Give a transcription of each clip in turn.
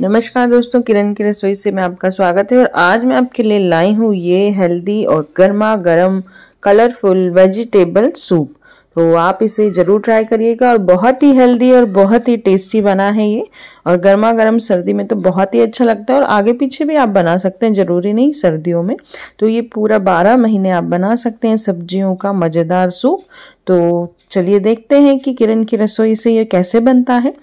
नमस्कार दोस्तों किरण की रसोई से मैं आपका स्वागत है और आज मैं आपके लिए लाई हूँ ये हेल्दी और गर्मा गर्म कलरफुल वेजिटेबल सूप तो आप इसे ज़रूर ट्राई करिएगा और बहुत ही हेल्दी और बहुत ही टेस्टी बना है ये और गर्मा गर्म सर्दी में तो बहुत ही अच्छा लगता है और आगे पीछे भी आप बना सकते हैं ज़रूरी नहीं सर्दियों में तो ये पूरा बारह महीने आप बना सकते हैं सब्जियों का मज़ेदार सूप तो चलिए देखते हैं कि किरण की रसोई से ये कैसे बनता है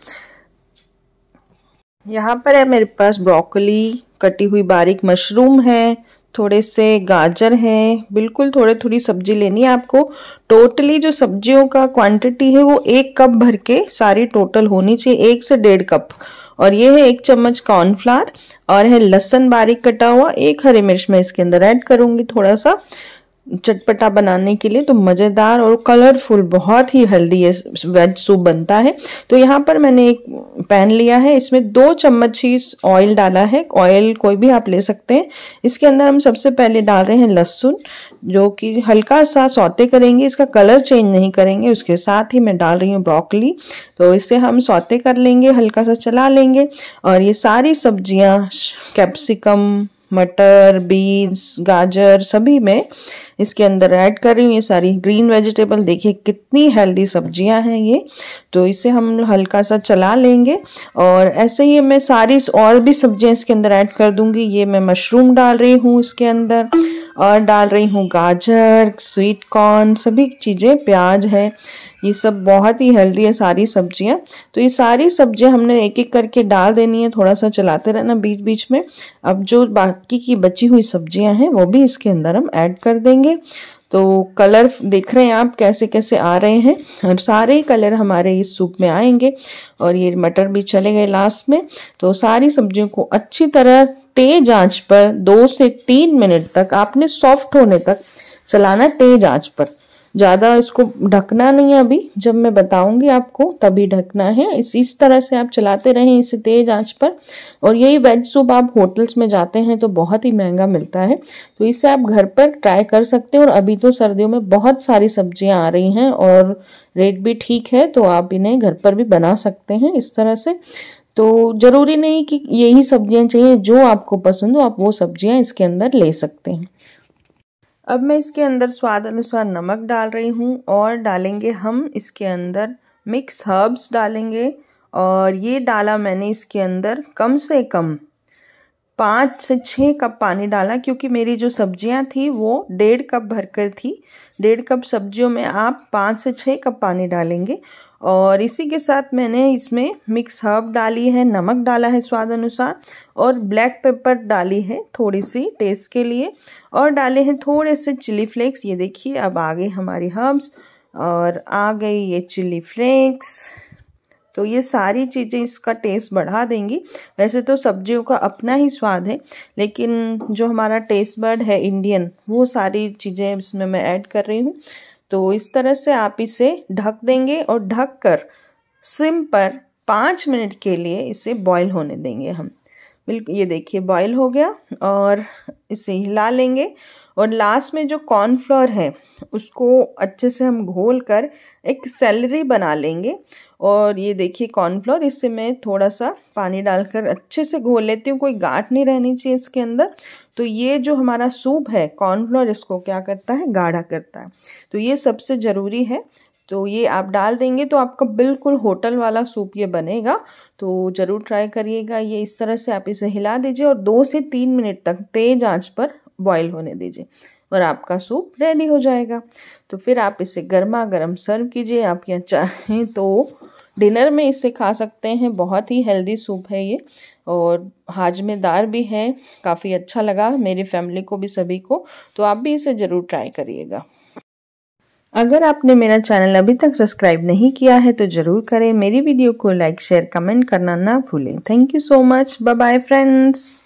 यहाँ पर है मेरे पास ब्रोकली कटी हुई बारीक मशरूम है थोड़े से गाजर हैं बिल्कुल थोड़े थोड़ी सब्जी लेनी है आपको टोटली जो सब्जियों का क्वांटिटी है वो एक कप भर के सारी टोटल होनी चाहिए एक से डेढ़ कप और ये है एक चम्मच कॉर्नफ्लावर और है लहसन बारीक कटा हुआ एक हरी मिर्च मैं इसके अंदर ऐड करूँगी थोड़ा सा चटपटा बनाने के लिए तो मज़ेदार और कलरफुल बहुत ही हेल्दी ये वेज सूप बनता है तो यहाँ पर मैंने एक पैन लिया है इसमें दो चम्मच ही ऑयल डाला है ऑयल कोई भी आप ले सकते हैं इसके अंदर हम सबसे पहले डाल रहे हैं लहसुन जो कि हल्का सा सौते करेंगे इसका कलर चेंज नहीं करेंगे उसके साथ ही मैं डाल रही हूँ ब्रॉकली तो इसे हम सौते कर लेंगे हल्का सा चला लेंगे और ये सारी सब्जियाँ कैप्सिकम मटर बीन्स गाजर सभी मैं इसके अंदर ऐड कर रही हूँ ये सारी ग्रीन वेजिटेबल देखिए कितनी हेल्दी सब्जियाँ हैं ये तो इसे हम हल्का सा चला लेंगे और ऐसे ही मैं सारी और भी सब्जियाँ इसके अंदर ऐड कर दूंगी ये मैं मशरूम डाल रही हूँ इसके अंदर और डाल रही हूँ गाजर स्वीट कॉर्न सभी चीज़ें प्याज है ये सब बहुत ही हेल्दी है सारी सब्जियां तो ये सारी सब्जियां हमने एक एक करके डाल देनी है थोड़ा सा चलाते रहना बीच बीच में अब जो बाकी की बची हुई सब्जियां हैं वो भी इसके अंदर हम ऐड कर देंगे तो कलर देख रहे हैं आप कैसे कैसे आ रहे हैं और सारे कलर हमारे इस सूप में आएंगे और ये मटर भी चले गए लास्ट में तो सारी सब्जियों को अच्छी तरह तेज आंच पर दो से तीन मिनट तक आपने सॉफ्ट होने तक चलाना तेज आंच पर ज़्यादा इसको ढकना नहीं है अभी जब मैं बताऊंगी आपको तभी ढकना है इस इस तरह से आप चलाते रहें इसे तेज आंच पर और यही वेज सूप आप होटल्स में जाते हैं तो बहुत ही महंगा मिलता है तो इसे आप घर पर ट्राई कर सकते हैं और अभी तो सर्दियों में बहुत सारी सब्जियां आ रही हैं और रेट भी ठीक है तो आप इन्हें घर पर भी बना सकते हैं इस तरह से तो ज़रूरी नहीं कि यही सब्जियाँ चाहिए जो आपको पसंद हो आप वो सब्जियाँ इसके अंदर ले सकते हैं अब मैं इसके अंदर स्वाद अनुसार नमक डाल रही हूँ और डालेंगे हम इसके अंदर मिक्स हर्ब्स डालेंगे और ये डाला मैंने इसके अंदर कम से कम पाँच से छः कप पानी डाला क्योंकि मेरी जो सब्जियाँ थी वो डेढ़ कप भरकर थी डेढ़ कप सब्जियों में आप पाँच से छः कप पानी डालेंगे और इसी के साथ मैंने इसमें मिक्स हर्ब डाली है नमक डाला है स्वाद अनुसार और ब्लैक पेपर डाली है थोड़ी सी टेस्ट के लिए और डाले हैं थोड़े से चिली फ्लेक्स ये देखिए अब आ गए हमारी हर्ब्स और आ गई ये चिली फ्लेक्स तो ये सारी चीज़ें इसका टेस्ट बढ़ा देंगी वैसे तो सब्जियों का अपना ही स्वाद है लेकिन जो हमारा टेस्ट बर्ड है इंडियन वो सारी चीज़ें इसमें मैं ऐड कर रही हूँ तो इस तरह से आप इसे ढक देंगे और ढक कर सिम पर पाँच मिनट के लिए इसे बॉईल होने देंगे हम बिल्कुल ये देखिए बॉईल हो गया और इसे हिला लेंगे और लास्ट में जो कॉर्नफ्लोर है उसको अच्छे से हम घोल कर एक सैलरी बना लेंगे और ये देखिए कॉर्नफ्लोर इससे मैं थोड़ा सा पानी डालकर अच्छे से घोल लेती हूँ कोई गाठ नहीं रहनी चाहिए इसके अंदर तो ये जो हमारा सूप है कॉर्नफ्लोर इसको क्या करता है गाढ़ा करता है तो ये सबसे ज़रूरी है तो ये आप डाल देंगे तो आपका बिल्कुल होटल वाला सूप ये बनेगा तो ज़रूर ट्राई करिएगा ये इस तरह से आप इसे हिला दीजिए और दो से तीन मिनट तक तेज़ आंच पर बॉयल होने दीजिए और आपका सूप रेडी हो जाएगा तो फिर आप इसे गर्मा गर्म सर्व कीजिए आप यहाँ चाहें तो डिनर में इसे खा सकते हैं बहुत ही हेल्दी सूप है ये और हाजमेदार भी है काफ़ी अच्छा लगा मेरी फैमिली को भी सभी को तो आप भी इसे ज़रूर ट्राई करिएगा अगर आपने मेरा चैनल अभी तक सब्सक्राइब नहीं किया है तो ज़रूर करें मेरी वीडियो को लाइक शेयर कमेंट करना ना भूलें thank you so much bye friends